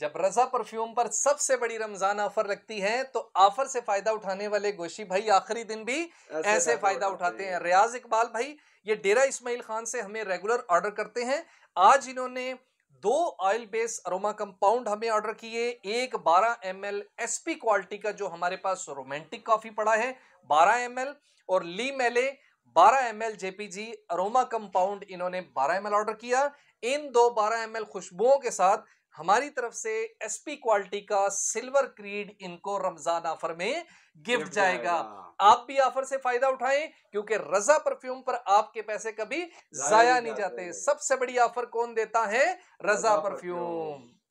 जब रजा परफ्यूम पर सबसे बड़ी रमजान ऑफर लगती है तो ऑफर से फायदा उठाने वाले गोशी भाई आखिरी दिन भी ऐसे, ऐसे फायदा उठाते हैं रियाज इकबाल भाई ये डेरा इस्माइल खान से हमें रेगुलर ऑर्डर करते हैं आज इन्होंने दो ऑयल बेस अरोमा कंपाउंड हमें ऑर्डर किए एक 12 M L S P quality का जो हमारे पास रोमांटिक कॉफी पड़ा है 12 एम एल और ली मेले 12 M L JPG aroma compound इन्होंने 12 एम एल ऑर्डर किया इन दो 12 एम एल खुशबुओं के साथ हमारी तरफ से एसपी क्वालिटी का सिल्वर क्रीड इनको रमजान ऑफर में गिफ्ट जाएगा आप भी ऑफर से फायदा उठाएं क्योंकि रजा परफ्यूम पर आपके पैसे कभी जाया नहीं जाते सबसे बड़ी ऑफर कौन देता है रजा परफ्यूम